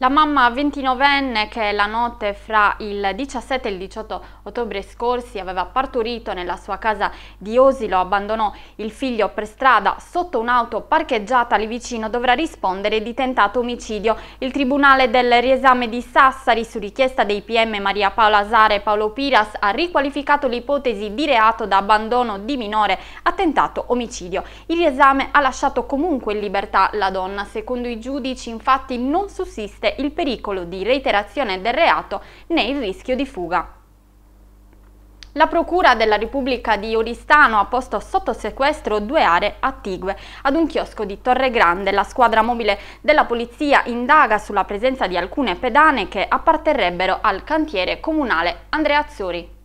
La mamma 29enne che la notte fra il 17 e il 18 ottobre scorsi aveva partorito nella sua casa di Osilo, abbandonò il figlio per strada sotto un'auto parcheggiata lì vicino, dovrà rispondere di tentato omicidio. Il Tribunale del Riesame di Sassari, su richiesta dei PM Maria Paola Sare e Paolo Piras, ha riqualificato l'ipotesi di reato da abbandono di minore a tentato omicidio. Il riesame ha lasciato comunque in libertà la donna. Secondo i giudici, infatti, non sussiste esiste il pericolo di reiterazione del reato né il rischio di fuga. La Procura della Repubblica di Oristano ha posto sotto sequestro due aree attigue ad un chiosco di Torre Grande. La squadra mobile della polizia indaga sulla presenza di alcune pedane che apparterrebbero al cantiere comunale Andrea Azzori.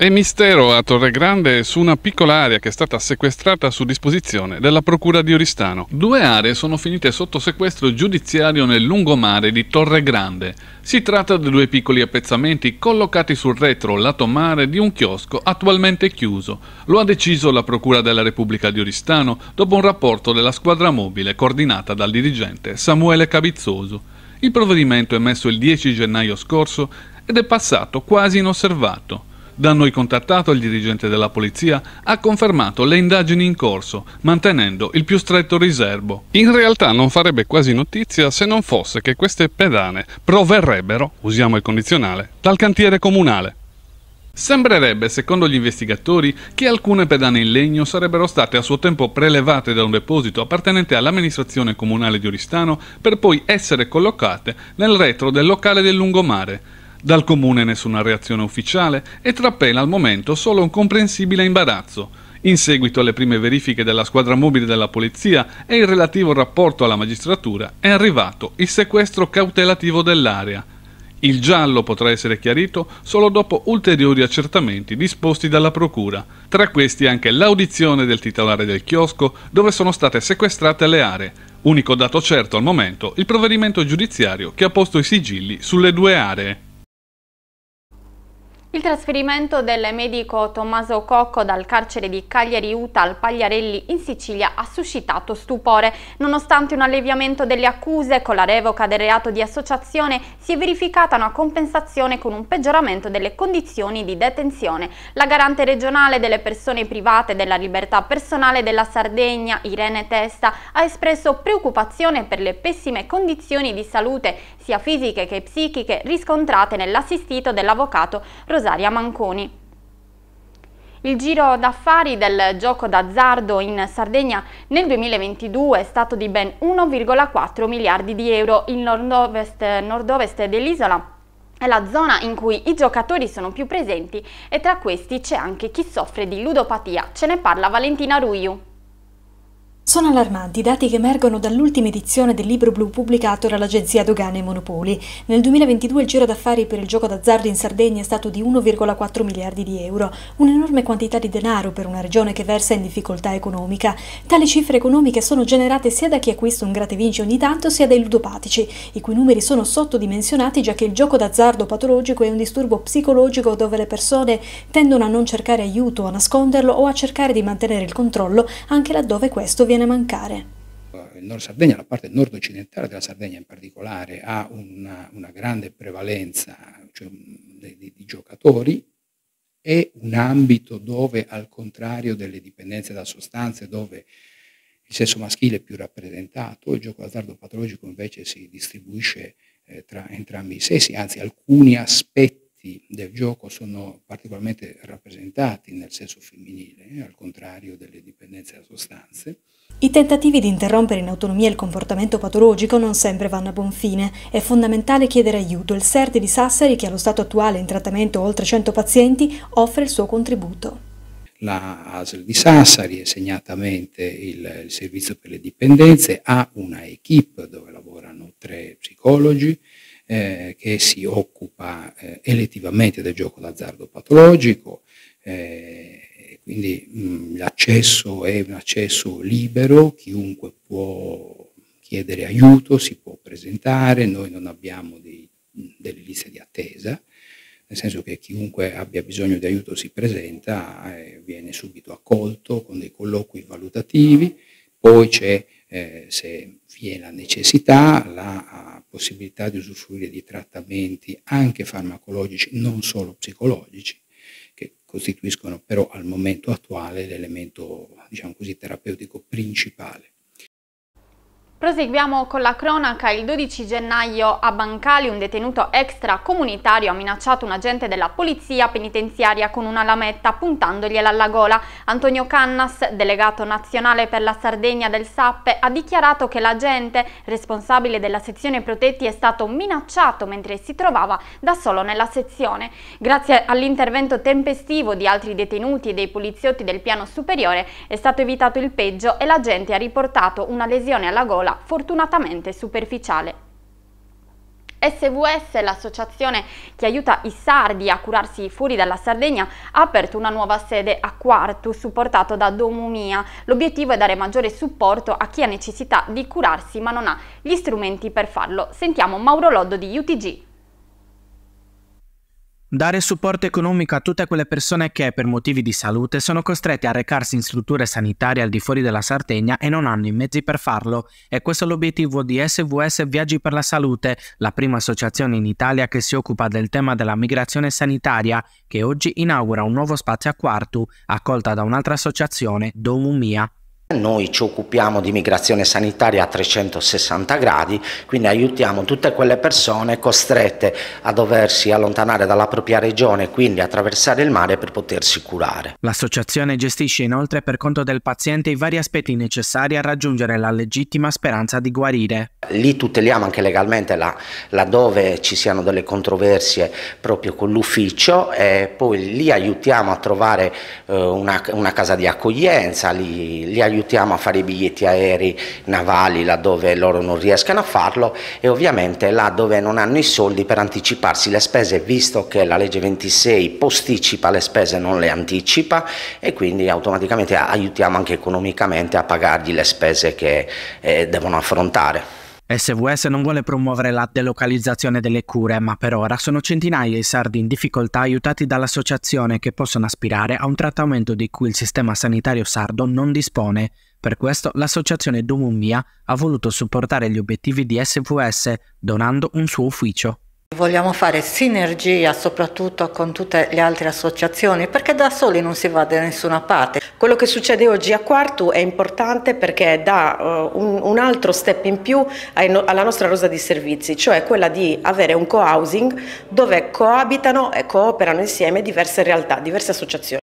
E mistero a Torregrande su una piccola area che è stata sequestrata su disposizione della Procura di Oristano. Due aree sono finite sotto sequestro giudiziario nel lungomare di Torregrande. Si tratta di due piccoli appezzamenti collocati sul retro lato mare di un chiosco attualmente chiuso. Lo ha deciso la Procura della Repubblica di Oristano dopo un rapporto della squadra mobile coordinata dal dirigente Samuele Cavizzoso. Il provvedimento è emesso il 10 gennaio scorso ed è passato quasi inosservato. Da noi contattato il dirigente della polizia ha confermato le indagini in corso, mantenendo il più stretto riservo. In realtà non farebbe quasi notizia se non fosse che queste pedane proverrebbero, usiamo il condizionale, dal cantiere comunale. Sembrerebbe, secondo gli investigatori, che alcune pedane in legno sarebbero state a suo tempo prelevate da un deposito appartenente all'amministrazione comunale di Oristano per poi essere collocate nel retro del locale del lungomare. Dal comune nessuna reazione ufficiale e trappela al momento solo un comprensibile imbarazzo. In seguito alle prime verifiche della squadra mobile della polizia e il relativo rapporto alla magistratura, è arrivato il sequestro cautelativo dell'area. Il giallo potrà essere chiarito solo dopo ulteriori accertamenti disposti dalla Procura, tra questi anche l'audizione del titolare del chiosco dove sono state sequestrate le aree, unico dato certo al momento il provvedimento giudiziario che ha posto i sigilli sulle due aree. Il trasferimento del medico Tommaso Cocco dal carcere di Cagliari Uta al Pagliarelli in Sicilia ha suscitato stupore. Nonostante un alleviamento delle accuse con la revoca del reato di associazione, si è verificata una compensazione con un peggioramento delle condizioni di detenzione. La garante regionale delle persone private della libertà personale della Sardegna, Irene Testa, ha espresso preoccupazione per le pessime condizioni di salute, sia fisiche che psichiche, riscontrate nell'assistito dell'avvocato Rosario Rosaria Manconi. Il giro d'affari del gioco d'azzardo in Sardegna nel 2022 è stato di ben 1,4 miliardi di euro. Il nord-ovest nord dell'isola è la zona in cui i giocatori sono più presenti e tra questi c'è anche chi soffre di ludopatia. Ce ne parla Valentina Ruiu. Sono allarmanti i dati che emergono dall'ultima edizione del libro blu pubblicato dall'Agenzia Dogane e Monopoli. Nel 2022 il giro d'affari per il gioco d'azzardo in Sardegna è stato di 1,4 miliardi di euro, un'enorme quantità di denaro per una regione che versa in difficoltà economica. Tali cifre economiche sono generate sia da chi acquista un gratte-vinci ogni tanto, sia dai ludopatici, i cui numeri sono sottodimensionati già che il gioco d'azzardo patologico è un disturbo psicologico dove le persone tendono a non cercare aiuto, a nasconderlo o a cercare di mantenere il controllo anche laddove questo viene viene a mancare? Il Nord Sardegna, la parte nord-occidentale della Sardegna in particolare, ha una, una grande prevalenza cioè, di, di, di giocatori è un ambito dove, al contrario delle dipendenze da sostanze, dove il sesso maschile è più rappresentato, il gioco d'azzardo patologico invece si distribuisce eh, tra entrambi i sessi, anzi alcuni aspetti del gioco sono particolarmente rappresentati nel sesso femminile, eh, al contrario delle dipendenze da sostanze. I tentativi di interrompere in autonomia il comportamento patologico non sempre vanno a buon fine. È fondamentale chiedere aiuto. Il SERT di Sassari, che allo stato attuale è in trattamento oltre 100 pazienti, offre il suo contributo. La ASL di Sassari e segnatamente il, il servizio per le dipendenze ha una equip dove lavorano tre psicologi eh, che si occupa eh, elettivamente del gioco d'azzardo patologico. Eh, quindi mm, l'accesso è un accesso libero, chiunque può chiedere aiuto, si può presentare, noi non abbiamo dei, delle liste di attesa, nel senso che chiunque abbia bisogno di aiuto si presenta e viene subito accolto con dei colloqui valutativi, poi c'è, eh, se vi è la necessità, la ah, possibilità di usufruire di trattamenti anche farmacologici, non solo psicologici, costituiscono però al momento attuale l'elemento diciamo così, terapeutico principale. Proseguiamo con la cronaca. Il 12 gennaio a Bancali un detenuto extracomunitario ha minacciato un agente della polizia penitenziaria con una lametta puntandogliela alla gola. Antonio Cannas, delegato nazionale per la Sardegna del SAP, ha dichiarato che l'agente responsabile della sezione Protetti è stato minacciato mentre si trovava da solo nella sezione. Grazie all'intervento tempestivo di altri detenuti e dei poliziotti del piano superiore è stato evitato il peggio e l'agente ha riportato una lesione alla gola piccola, fortunatamente superficiale. SVS, l'associazione che aiuta i sardi a curarsi fuori dalla Sardegna, ha aperto una nuova sede a Quartu, supportato da Domumia. L'obiettivo è dare maggiore supporto a chi ha necessità di curarsi ma non ha gli strumenti per farlo. Sentiamo Mauro Loddo di UTG. Dare supporto economico a tutte quelle persone che, per motivi di salute, sono costrette a recarsi in strutture sanitarie al di fuori della Sardegna e non hanno i mezzi per farlo. E questo è l'obiettivo di SVS Viaggi per la Salute, la prima associazione in Italia che si occupa del tema della migrazione sanitaria, che oggi inaugura un nuovo spazio a Quartu, accolta da un'altra associazione, Domumia. Noi ci occupiamo di migrazione sanitaria a 360 gradi, quindi aiutiamo tutte quelle persone costrette a doversi allontanare dalla propria regione, e quindi attraversare il mare per potersi curare. L'associazione gestisce inoltre per conto del paziente i vari aspetti necessari a raggiungere la legittima speranza di guarire. Lì tuteliamo anche legalmente la, laddove ci siano delle controversie proprio con l'ufficio e poi lì aiutiamo a trovare eh, una, una, casa di accoglienza, li, li aiutiamo aiutiamo a fare i biglietti aerei navali laddove loro non riescano a farlo e ovviamente laddove non hanno i soldi per anticiparsi le spese visto che la legge 26 posticipa le spese non le anticipa e quindi automaticamente aiutiamo anche economicamente a pagargli le spese che eh, devono affrontare. SWS non vuole promuovere la delocalizzazione delle cure, ma per ora sono centinaia i sardi in difficoltà aiutati dall'associazione che possono aspirare a un trattamento di cui il sistema sanitario sardo non dispone. Per questo l'associazione Domumia ha voluto supportare gli obiettivi di SWS donando un suo ufficio. Vogliamo fare sinergia soprattutto con tutte le altre associazioni perché da soli non si va da nessuna parte. Quello che succede oggi a Quartu è importante perché dà eh, un, un altro step in più alla nostra rosa di servizi, cioè quella di avere un co-housing dove coabitano e cooperano insieme diverse realtà, diverse associazioni.